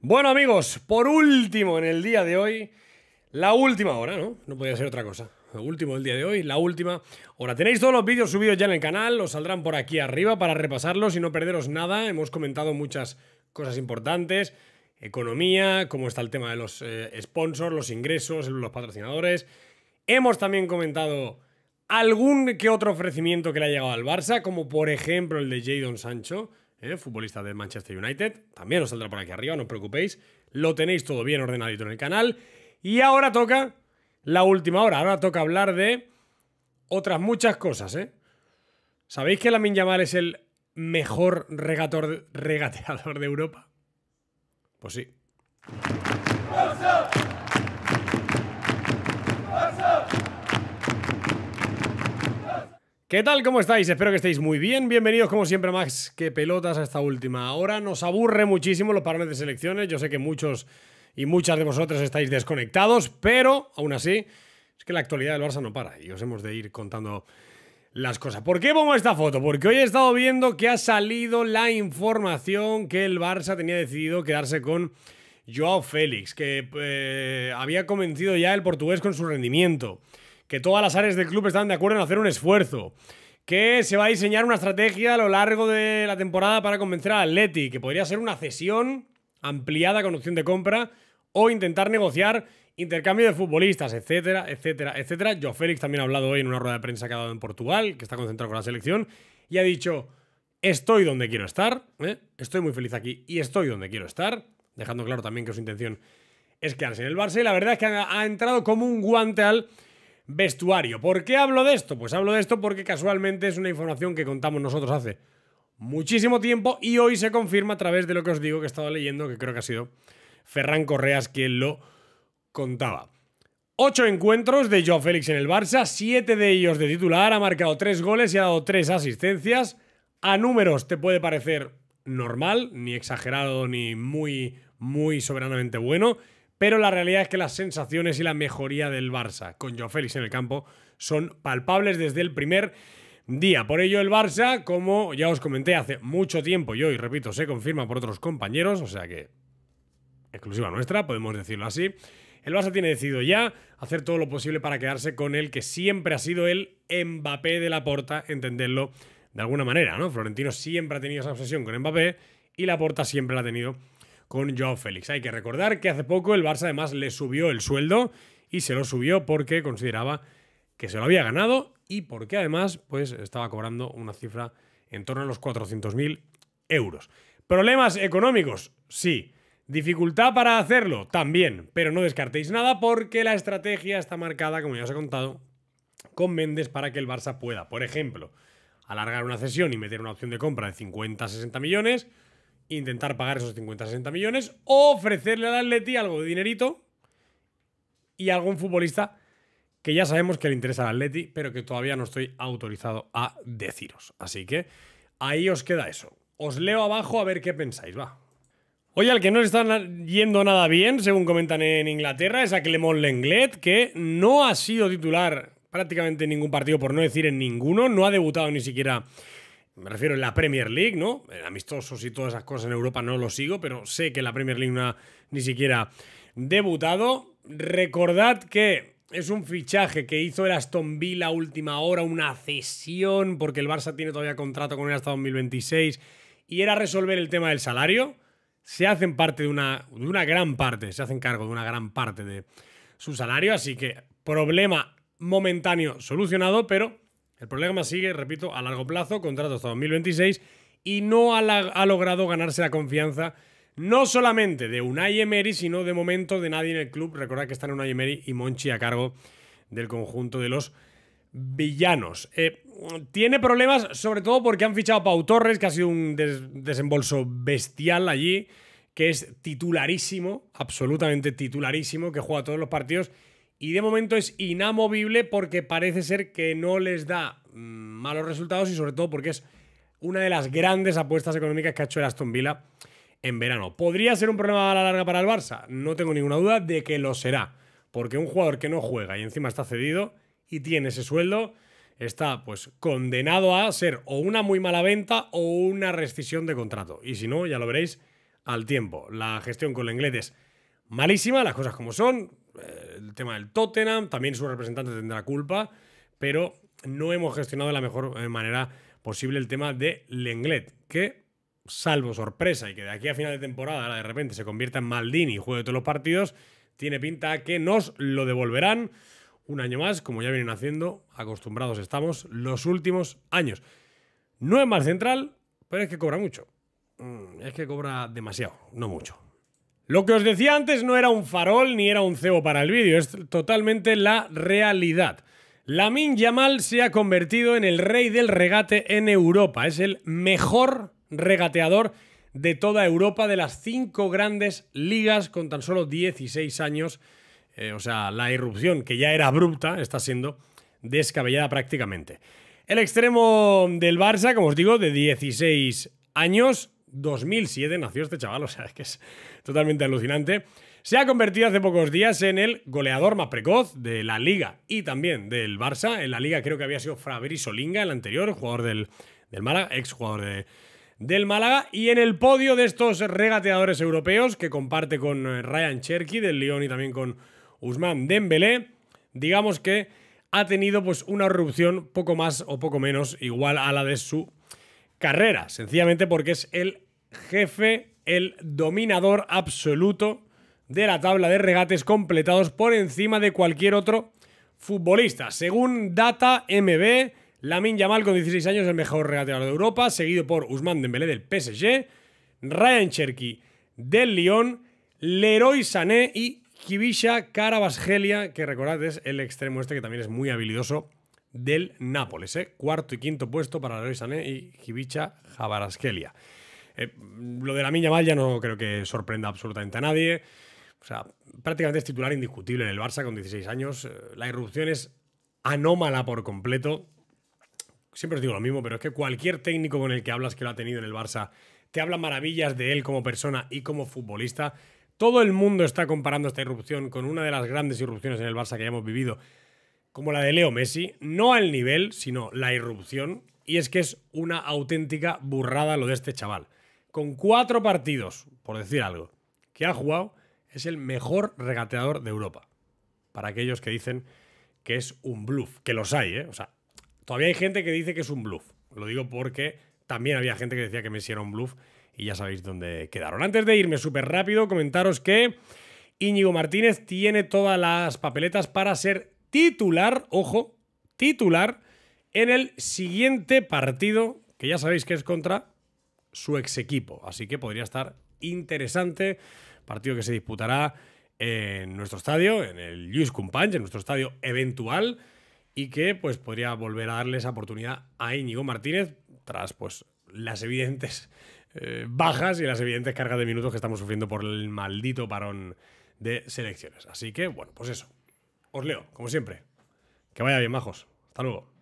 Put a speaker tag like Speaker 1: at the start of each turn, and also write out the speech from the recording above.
Speaker 1: Bueno amigos, por último en el día de hoy, la última hora, ¿no? No podía ser otra cosa. Lo último del día de hoy, la última hora. Tenéis todos los vídeos subidos ya en el canal, os saldrán por aquí arriba para repasarlos y no perderos nada. Hemos comentado muchas cosas importantes, economía, cómo está el tema de los eh, sponsors, los ingresos, los patrocinadores. Hemos también comentado algún que otro ofrecimiento que le ha llegado al Barça, como por ejemplo el de Jadon Sancho, futbolista de Manchester United. También os saldrá por aquí arriba, no os preocupéis. Lo tenéis todo bien ordenadito en el canal. Y ahora toca la última hora. Ahora toca hablar de otras muchas cosas, ¿eh? ¿Sabéis que Lamin Yamal es el mejor regator, regateador de Europa? Pues sí. ¿Qué tal? ¿Cómo estáis? Espero que estéis muy bien. Bienvenidos como siempre más que pelotas a esta última hora. Nos aburre muchísimo los parones de selecciones. Yo sé que muchos y muchas de vosotros estáis desconectados, pero aún así es que la actualidad del Barça no para y os hemos de ir contando las cosas. ¿Por qué pongo esta foto? Porque hoy he estado viendo que ha salido la información que el Barça tenía decidido quedarse con Joao Félix, que eh, había convencido ya el portugués con su rendimiento que todas las áreas del club están de acuerdo en hacer un esfuerzo, que se va a diseñar una estrategia a lo largo de la temporada para convencer a Atleti, que podría ser una cesión ampliada con opción de compra o intentar negociar intercambio de futbolistas, etcétera, etcétera, etcétera. Yo Félix también ha hablado hoy en una rueda de prensa que ha dado en Portugal, que está concentrado con la selección, y ha dicho, estoy donde quiero estar, ¿eh? estoy muy feliz aquí y estoy donde quiero estar, dejando claro también que su intención es quedarse en el Barça, y la verdad es que ha entrado como un guante al vestuario. ¿Por qué hablo de esto? Pues hablo de esto porque casualmente es una información que contamos nosotros hace muchísimo tiempo y hoy se confirma a través de lo que os digo que he estado leyendo, que creo que ha sido Ferran Correas quien lo contaba. Ocho encuentros de Joe Félix en el Barça, siete de ellos de titular, ha marcado tres goles y ha dado tres asistencias. A números te puede parecer normal, ni exagerado, ni muy, muy soberanamente bueno pero la realidad es que las sensaciones y la mejoría del Barça con Joao Félix en el campo son palpables desde el primer día. Por ello el Barça, como ya os comenté hace mucho tiempo y hoy, repito, se confirma por otros compañeros, o sea que exclusiva nuestra, podemos decirlo así, el Barça tiene decidido ya hacer todo lo posible para quedarse con el que siempre ha sido el Mbappé de la porta, entenderlo de alguna manera, ¿no? Florentino siempre ha tenido esa obsesión con Mbappé y la porta siempre la ha tenido con Joao Félix. Hay que recordar que hace poco el Barça además le subió el sueldo y se lo subió porque consideraba que se lo había ganado y porque además pues estaba cobrando una cifra en torno a los 400.000 euros. ¿Problemas económicos? Sí. ¿Dificultad para hacerlo? También. Pero no descartéis nada porque la estrategia está marcada, como ya os he contado, con Méndez para que el Barça pueda, por ejemplo, alargar una cesión y meter una opción de compra de 50-60 millones intentar pagar esos 50, 60 millones, o ofrecerle al Atleti algo de dinerito y algún futbolista que ya sabemos que le interesa al Atleti, pero que todavía no estoy autorizado a deciros. Así que ahí os queda eso. Os leo abajo a ver qué pensáis, va. Oye, al que no le está yendo nada bien, según comentan en Inglaterra, es a Clemón Lenglet, que no ha sido titular prácticamente en ningún partido, por no decir en ninguno, no ha debutado ni siquiera me refiero en la Premier League, ¿no? Eh, amistosos y todas esas cosas en Europa no lo sigo, pero sé que la Premier League no ha ni siquiera debutado. Recordad que es un fichaje que hizo el Aston Villa última hora, una cesión, porque el Barça tiene todavía contrato con él hasta 2026, y era resolver el tema del salario. Se hacen parte de una, de una gran parte, se hacen cargo de una gran parte de su salario, así que problema momentáneo solucionado, pero el problema sigue, repito, a largo plazo, contrato hasta 2026, y no ha, logrado ganarse la confianza no solamente de Unai Emery, sino de momento de nadie en el club. Recordad que están Unai Emery y Monchi a cargo del conjunto de los villanos. Eh, tiene problemas sobre todo porque han fichado a Pau Torres, que ha sido un desembolso bestial allí, que es titularísimo, absolutamente titularísimo, que juega todos los partidos y de momento es inamovible porque parece ser que no les da Mm, malos resultados y sobre todo porque es una de las grandes apuestas económicas que ha hecho el Aston Villa en verano. ¿Podría ser un problema a la larga para el Barça? No tengo ninguna duda de que lo será, porque un jugador que no juega y encima está cedido y tiene ese sueldo está pues condenado a ser o una muy mala venta o una rescisión de contrato. Y si no, ya lo veréis al tiempo. La gestión con los es malísima, las cosas como son. Eh, el tema del Tottenham, también su representante tendrá culpa, pero no hemos gestionado de la mejor eh, manera posible el tema de Lenglet, que salvo sorpresa y que de aquí a final de temporada de repente se convierta en Maldini y juegue todos los partidos, tiene pinta que nos lo devolverán un año más, como ya vienen haciendo, acostumbrados estamos los últimos años. No es más central, pero es que cobra mucho. Mm, es que cobra demasiado, no mucho. Lo que os decía antes no era un farol ni era un cebo para el vídeo, es totalmente la realidad. Lamin Yamal se ha convertido en el rey del regate en Europa. Es el mejor regateador de toda Europa de las cinco grandes ligas con tan solo 16 años. Eh, o sea, la irrupción, que ya era abrupta, está siendo descabellada prácticamente. El extremo del Barça, como os digo, de 16 años, 2007 nació este chaval, o sea, que es totalmente alucinante se ha convertido hace pocos días en el goleador más precoz de la Liga y también del Barça. En la Liga creo que había sido Fabri Solinga, el anterior, jugador del, del Málaga, exjugador del Málaga. Y en el podio de estos regateadores europeos que comparte con eh, Ryan Cherky del Lyon y también con Usman Dembélé, digamos que ha tenido pues una erupción poco más o poco menos igual a la de su carrera, sencillamente porque es el jefe, el dominador absoluto de la tabla de regates completados por encima de cualquier otro futbolista. Según Data MB, Lamin Yamal con 16 años es el mejor regateador de Europa, seguido por Usman Dembélé del PSG, Ryan Cherki del Lyon, Leroy Sané y Kibisha Carabasgelia, que recordad es el extremo este que también es muy habilidoso del Nápoles. ¿eh? Cuarto y quinto puesto para Leroy Sané y Kibisha Jabarasgelia. Eh, lo de la Yamal ya no creo que sorprenda absolutamente a nadie. O sea, prácticamente es titular indiscutible en el Barça con 16 años. Eh, la irrupción es anómala por completo. Siempre os digo lo mismo, pero es que cualquier técnico con el que hablas que lo ha tenido en el Barça te habla maravillas de él como persona y como futbolista. Todo el mundo está comparando esta irrupción con una de las grandes irrupciones en el Barça que hayamos vivido, como la de Leo Messi, no al nivel, sino la irrupción. Y es que es una auténtica burrada lo de este chaval. Con cuatro partidos, por decir algo, que ha jugado, es el mejor regateador de Europa. Para aquellos que dicen que es un bluff, que los hay, ¿eh? O sea, todavía hay gente que dice que es un bluff. Lo digo porque también había gente que decía que me era un bluff y ya sabéis dónde quedaron. Antes de irme súper rápido, comentaros que Íñigo Martínez tiene todas las papeletas para ser titular, ojo, titular en el siguiente partido, que ya sabéis que es contra su ex equipo, así que podría estar interesante. Partido que se disputará en nuestro estadio, en el Luis Cumpanch, en nuestro estadio eventual, y que pues, podría volver a darle esa oportunidad a Íñigo Martínez tras pues, las evidentes eh, bajas y las evidentes cargas de minutos que estamos sufriendo por el maldito parón de selecciones. Así que, bueno, pues eso. Os leo, como siempre. Que vaya bien, majos. Hasta luego.